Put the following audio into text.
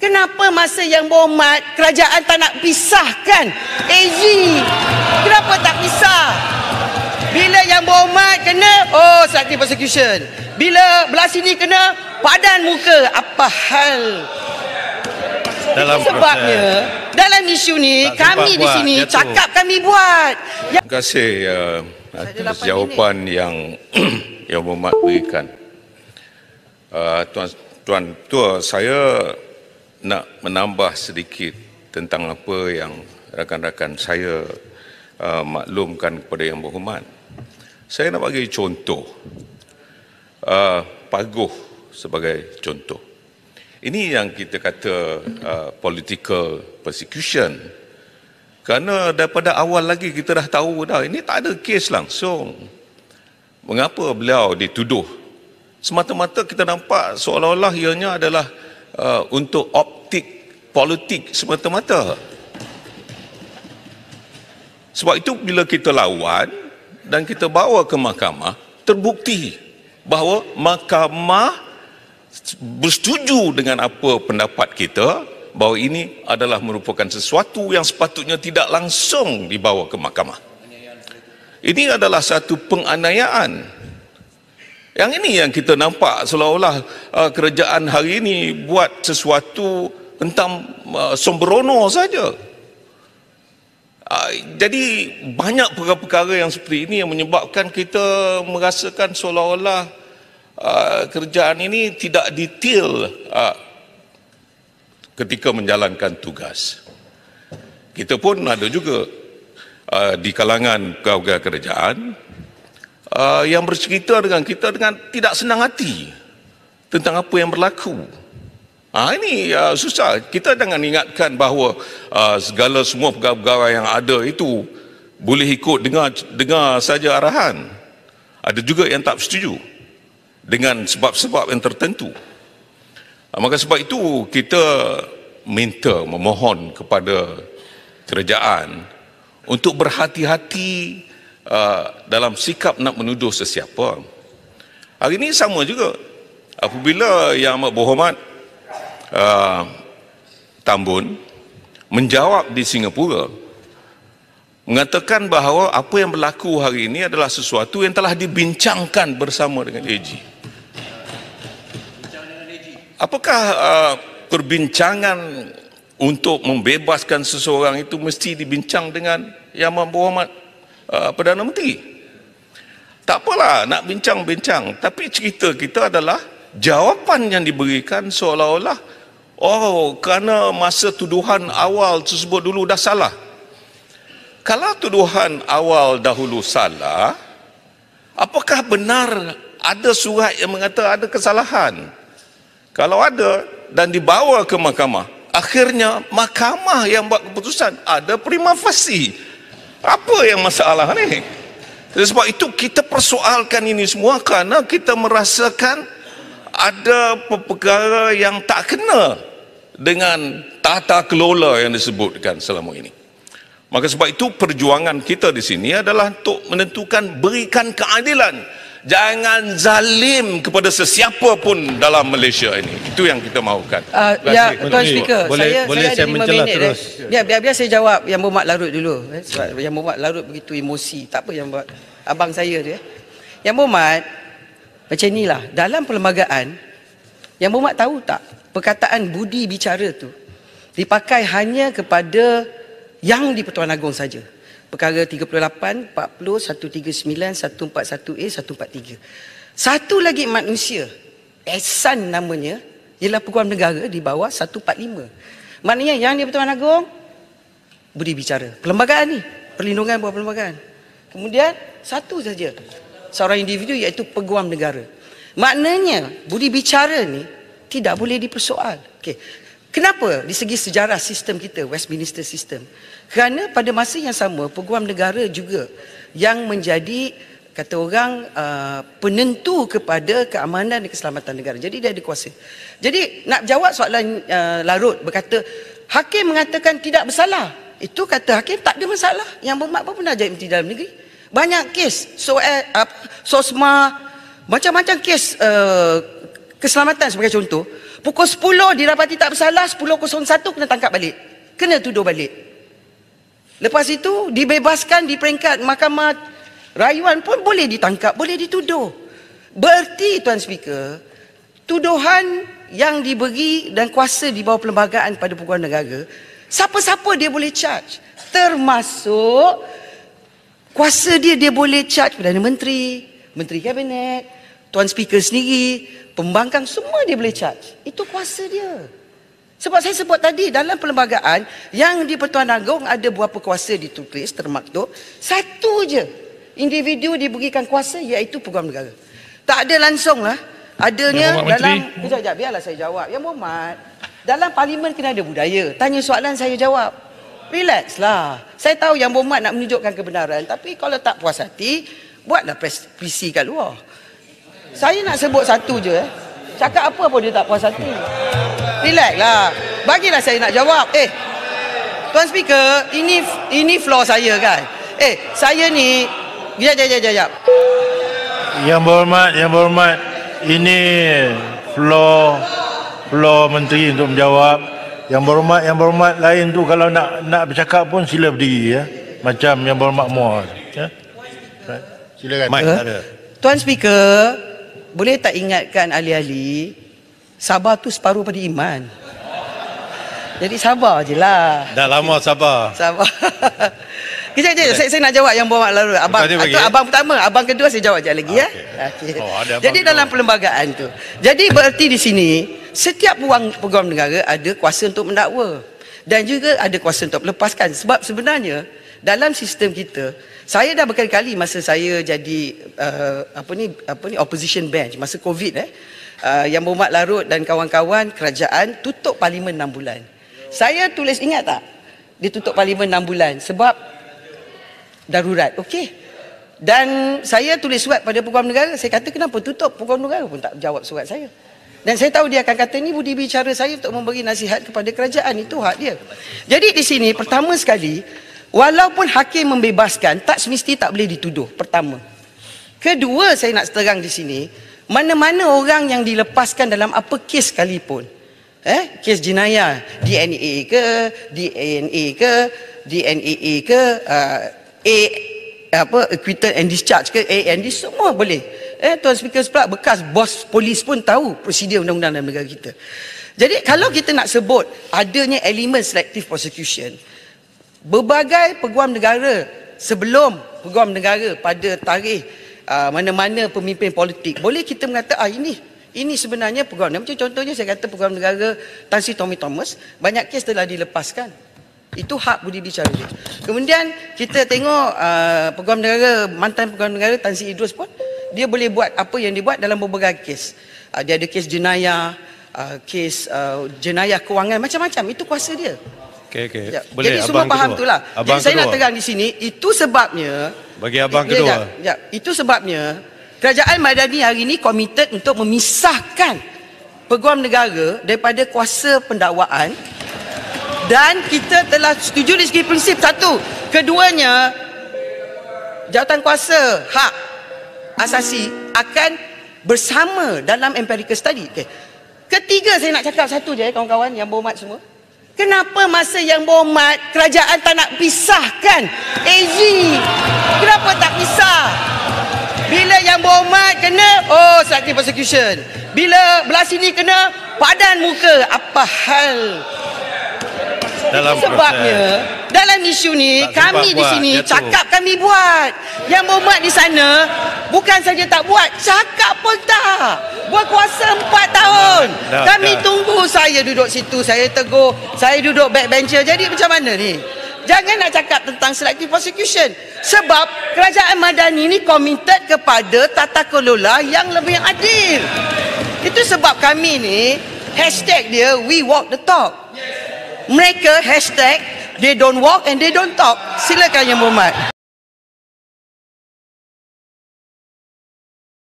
Kenapa masa yang bomat kerajaan tak nak pisahkan AG? Eh, kenapa tak pisah? Bila yang bomat kena, oh selective persecution. Bila belah sini kena, padan muka. Apa hal? Dalam sebabnya, proses. dalam isu ni, tak kami di sini buat, cakap kami buat. Ya. Terima kasih uh, atas jawapan ini. yang yang bomat berikan. Uh, tuan, tuan, tua saya nak menambah sedikit tentang apa yang rakan-rakan saya uh, maklumkan kepada yang berhormat. Saya nak bagi contoh uh, paguh sebagai contoh. Ini yang kita kata uh, political persecution. Kerana daripada awal lagi kita dah tahu dah ini tak ada kes langsung. Mengapa beliau dituduh? Semata-mata kita nampak seolah-olah ianya adalah Uh, untuk optik politik semata-mata. Sebab itu bila kita lawan dan kita bawa ke mahkamah, terbukti bahawa mahkamah bersetuju dengan apa pendapat kita bahawa ini adalah merupakan sesuatu yang sepatutnya tidak langsung dibawa ke mahkamah. Ini adalah satu penganiayaan yang ini yang kita nampak seolah-olah uh, kerajaan hari ini buat sesuatu tentang uh, sembrono saja. Uh, jadi banyak perkara-perkara yang seperti ini yang menyebabkan kita merasakan seolah-olah uh, kerajaan ini tidak detail uh, ketika menjalankan tugas. Kita pun ada juga uh, di kalangan pegawai kerajaan uh, yang bercerita dengan kita dengan tidak senang hati tentang apa yang berlaku. Ha, ini uh, susah. Kita jangan ingatkan bahawa uh, segala semua pegawai-pegawai yang ada itu boleh ikut dengar, dengar saja arahan. Ada juga yang tak setuju dengan sebab-sebab yang tertentu. Uh, maka sebab itu kita minta, memohon kepada kerajaan untuk berhati-hati Uh, dalam sikap nak menuduh sesiapa. Hari ini sama juga. Apabila Yang Amat Berhormat uh, Tambun menjawab di Singapura mengatakan bahawa apa yang berlaku hari ini adalah sesuatu yang telah dibincangkan bersama dengan AG. Apakah uh, perbincangan untuk membebaskan seseorang itu mesti dibincang dengan Yang Amat Berhormat? uh, Perdana Menteri. Tak apalah nak bincang-bincang tapi cerita kita adalah jawapan yang diberikan seolah-olah oh kerana masa tuduhan awal tersebut dulu dah salah. Kalau tuduhan awal dahulu salah, apakah benar ada surat yang mengata ada kesalahan? Kalau ada dan dibawa ke mahkamah, akhirnya mahkamah yang buat keputusan ada prima facie apa yang masalah ni? Sebab itu kita persoalkan ini semua kerana kita merasakan ada perkara yang tak kena dengan tata kelola yang disebutkan selama ini. Maka sebab itu perjuangan kita di sini adalah untuk menentukan berikan keadilan jangan zalim kepada sesiapa pun dalam Malaysia ini. Itu yang kita mahukan. Uh, ya, Tuan Speaker, boleh, saya, boleh saya, saya menjelaskan terus. Biar, biar, biar saya jawab yang bermak larut dulu. Eh, sebab ya. yang bermak larut begitu emosi. Tak apa yang buat abang saya dia. Eh. Yang bermak, macam inilah. Dalam perlembagaan, yang bermak tahu tak perkataan budi bicara tu dipakai hanya kepada yang di Pertuan Agong saja perkara 38, 40, 139, 141A, 143. Satu lagi manusia, Ehsan namanya, ialah peguam negara di bawah 145. Maknanya yang di Pertuan Agong, Budi bicara. Perlembagaan ni, perlindungan buat perlembagaan. Kemudian, satu saja, seorang individu iaitu peguam negara. Maknanya, budi bicara ni tidak boleh dipersoal. Okay. Kenapa? Di segi sejarah sistem kita, Westminster System. Kerana pada masa yang sama, peguam negara juga yang menjadi, kata orang, uh, penentu kepada keamanan dan keselamatan negara. Jadi dia ada kuasa. Jadi nak jawab soalan uh, larut, berkata, hakim mengatakan tidak bersalah. Itu kata hakim tak ada masalah. Yang bermak pun pernah jadi dalam negeri. Banyak kes, so, uh, eh, SOSMA, macam-macam kes uh, keselamatan sebagai contoh. Pukul 10 didapati tak bersalah, 10.01 kena tangkap balik. Kena tuduh balik. Lepas itu dibebaskan di peringkat mahkamah rayuan pun boleh ditangkap, boleh dituduh. Berarti Tuan Speaker, tuduhan yang diberi dan kuasa di bawah perlembagaan pada peguam negara, siapa-siapa dia boleh charge. Termasuk kuasa dia, dia boleh charge Perdana Menteri, Menteri Kabinet, Tuan speaker sendiri, pembangkang semua dia boleh charge. Itu kuasa dia. Sebab saya sebut tadi dalam perlembagaan yang di Pertuan Agong ada berapa kuasa ditulis termaktub. Satu je individu diberikan kuasa iaitu peguam negara. Tak ada langsung lah. Adanya dalam... Kejap, kejap, biarlah saya jawab. Yang Muhammad, dalam parlimen kena ada budaya. Tanya soalan saya jawab. Relax lah. Saya tahu yang Muhammad nak menunjukkan kebenaran. Tapi kalau tak puas hati, buatlah PC kat luar. Saya nak sebut satu je eh. Cakap apa pun dia tak puas hati. Relax lah. Bagilah saya nak jawab. Eh, Tuan Speaker, ini ini floor saya kan? Eh, saya ni... Jap, jap, jap, Yang berhormat, yang berhormat. Ini floor floor menteri untuk menjawab. Yang berhormat, yang berhormat lain tu kalau nak nak bercakap pun sila berdiri ya. Macam yang berhormat muar. Ya? Silakan. Tuan Speaker, boleh tak ingatkan ahli-ahli sabar tu separuh pada iman jadi sabar je lah dah lama sabar sabar kejap kejap saya, saya nak jawab yang buat lalu abang itu abang pertama abang kedua saya jawab je lagi okay. ya okay. Oh, jadi dalam perlembagaan tu jadi berarti di sini setiap wang peguam negara ada kuasa untuk mendakwa dan juga ada kuasa untuk melepaskan sebab sebenarnya dalam sistem kita saya dah berkali-kali masa saya jadi uh, apa ni apa ni opposition bench masa Covid eh. Uh, yang Bomat Larut dan kawan-kawan kerajaan tutup parlimen 6 bulan. Saya tulis ingat tak? Dia tutup parlimen 6 bulan sebab darurat. Okey. Dan saya tulis surat pada Peguam Negara. Saya kata kenapa tutup? Peguam Negara pun tak jawab surat saya. Dan saya tahu dia akan kata ini budi bicara saya untuk memberi nasihat kepada kerajaan. Itu hak dia. Jadi di sini pertama sekali Walaupun hakim membebaskan, tak semesti tak boleh dituduh. Pertama. Kedua, saya nak terang di sini, mana-mana orang yang dilepaskan dalam apa kes sekalipun. Eh, kes jenayah, DNA ke, DNA ke, DNA ke, uh, A apa acquitted and discharge ke AND semua boleh. Eh tuan speaker sebab bekas bos polis pun tahu prosedur undang-undang dalam negara kita. Jadi kalau kita nak sebut adanya elemen selective prosecution, berbagai peguam negara sebelum peguam negara pada tarikh ah, mana-mana pemimpin politik boleh kita mengata ah ini ini sebenarnya peguam negara. macam contohnya saya kata peguam negara Tansi Tommy Thomas banyak kes telah dilepaskan itu hak budi bicara dia. Kemudian kita tengok uh, peguam negara, mantan peguam negara Tansi Idrus pun dia boleh buat apa yang dibuat dalam beberapa kes. Uh, dia ada kes jenayah, uh, kes uh, jenayah kewangan macam-macam itu kuasa dia. Okey okey. Ya. Boleh Jadi, semua faham itulah. Abang Jadi saya kedua. nak terang di sini itu sebabnya bagi abang ya, ya kedua. Ya. ya, itu sebabnya kerajaan Madani hari ini komited untuk memisahkan peguam negara daripada kuasa pendakwaan dan kita telah setuju di segi prinsip satu. Keduanya jawatan kuasa hak asasi akan bersama dalam empirical study. Okey. Ketiga saya nak cakap satu je kawan-kawan yang berhormat semua. Kenapa masa yang bomat kerajaan tak nak pisahkan AG? Eh, kenapa tak pisah? Bila yang bomat kena oh sakit persecution. Bila belah sini kena padan muka apa hal? Dalam sebabnya dalam isu ni tak kami di sini ya cakap kami buat. Yang bomat di sana Bukan saja tak buat, cakap pun tak. buat kuasa empat tahun. Kami tunggu saya duduk situ, saya tegur, saya duduk backbencher. Jadi macam mana ni? Jangan nak cakap tentang selective prosecution. Sebab kerajaan Madani ni committed kepada tata kelola yang lebih yang adil. Itu sebab kami ni hashtag dia we walk the talk. Mereka hashtag they don't walk and they don't talk. Silakan yang berhormat.